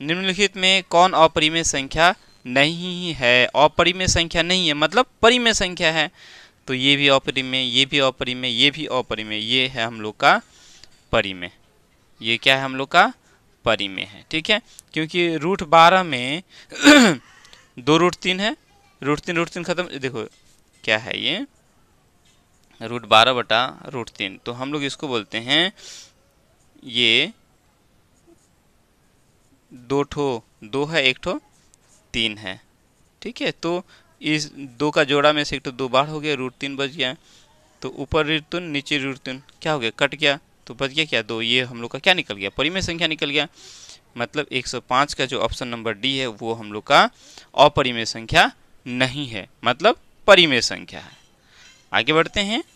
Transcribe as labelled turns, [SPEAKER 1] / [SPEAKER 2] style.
[SPEAKER 1] निम्नलिखित में कौन अपरिमेय संख्या नहीं है अपरिमेय संख्या नहीं है मतलब परिमेय संख्या है तो ये भी अपरिमेय ये भी अपरिमेय ये भी अपरिमेय ये है हम लोग का परिमेय ये क्या है हम लोग का परिमेय है ठीक है क्योंकि रूट बारह में दो रूट तीन है रूट तीन रूट तीन खत्म देखो क्या है ये रूट बारह बटा रूट तीन तो हम लोग इसको बोलते हैं ये दो ठो दो है एक ठो तीन है ठीक है तो इस दो का जोड़ा में से एक तो दो बाढ़ हो गया रूट तीन बच गया तो ऊपर रूट तीन नीचे रूट तीन क्या हो गया कट गया तो बच गया क्या दो ये हम लोग का क्या निकल गया परिमेय संख्या निकल गया मतलब 105 का जो ऑप्शन नंबर डी है वो हम लोग का अपरिमेय संख्या नहीं है मतलब परिमेय संख्या है आगे बढ़ते हैं